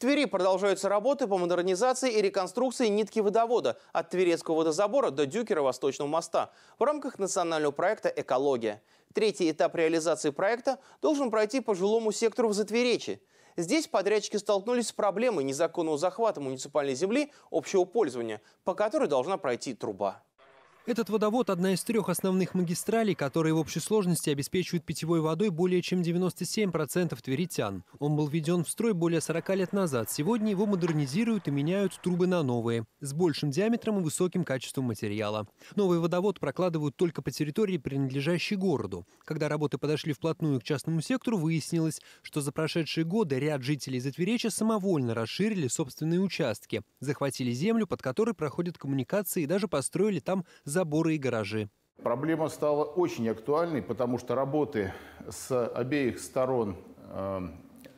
Твери продолжаются работы по модернизации и реконструкции нитки водовода от Тверецкого водозабора до Дюкера Восточного моста в рамках национального проекта «Экология». Третий этап реализации проекта должен пройти по жилому сектору в Затверечи. Здесь подрядчики столкнулись с проблемой незаконного захвата муниципальной земли общего пользования, по которой должна пройти труба. Этот водовод – одна из трех основных магистралей, которые в общей сложности обеспечивают питьевой водой более чем 97% тверитян. Он был введен в строй более 40 лет назад. Сегодня его модернизируют и меняют трубы на новые, с большим диаметром и высоким качеством материала. Новый водовод прокладывают только по территории, принадлежащей городу. Когда работы подошли вплотную к частному сектору, выяснилось, что за прошедшие годы ряд жителей Затверечья самовольно расширили собственные участки, захватили землю, под которой проходят коммуникации и даже построили там заборы и гаражи. Проблема стала очень актуальной, потому что работы с обеих сторон э,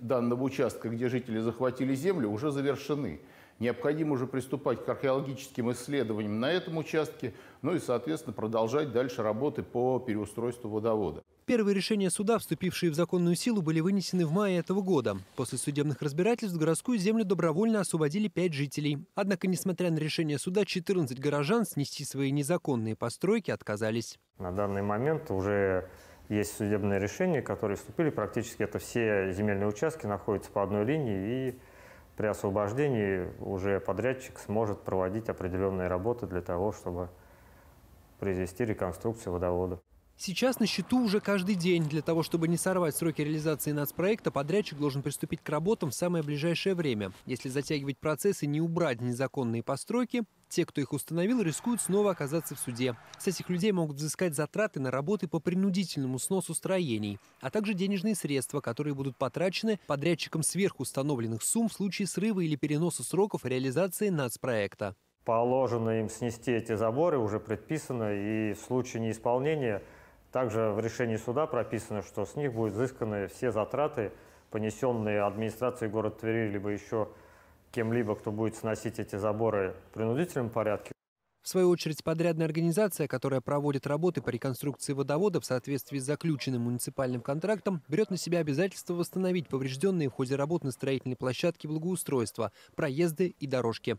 данного участка, где жители захватили землю, уже завершены. Необходимо уже приступать к археологическим исследованиям на этом участке, ну и, соответственно, продолжать дальше работы по переустройству водовода. Первые решения суда, вступившие в законную силу, были вынесены в мае этого года. После судебных разбирательств городскую землю добровольно освободили пять жителей. Однако, несмотря на решение суда, 14 горожан снести свои незаконные постройки отказались. На данный момент уже есть судебные решения, которые вступили. Практически это все земельные участки находятся по одной линии и при освобождении уже подрядчик сможет проводить определенные работы для того, чтобы произвести реконструкцию водовода. Сейчас на счету уже каждый день. Для того, чтобы не сорвать сроки реализации нацпроекта, подрядчик должен приступить к работам в самое ближайшее время. Если затягивать процесс и не убрать незаконные постройки, те, кто их установил, рискуют снова оказаться в суде. С этих людей могут взыскать затраты на работы по принудительному сносу строений, а также денежные средства, которые будут потрачены подрядчиком сверх установленных сумм в случае срыва или переноса сроков реализации нацпроекта. Положено им снести эти заборы, уже предписано, и в случае неисполнения – также в решении суда прописано, что с них будут взысканы все затраты, понесенные администрацией города Твери, либо еще кем-либо, кто будет сносить эти заборы в принудительном порядке. В свою очередь, подрядная организация, которая проводит работы по реконструкции водовода в соответствии с заключенным муниципальным контрактом, берет на себя обязательство восстановить поврежденные в ходе работ на строительной площадке благоустройства, проезды и дорожки.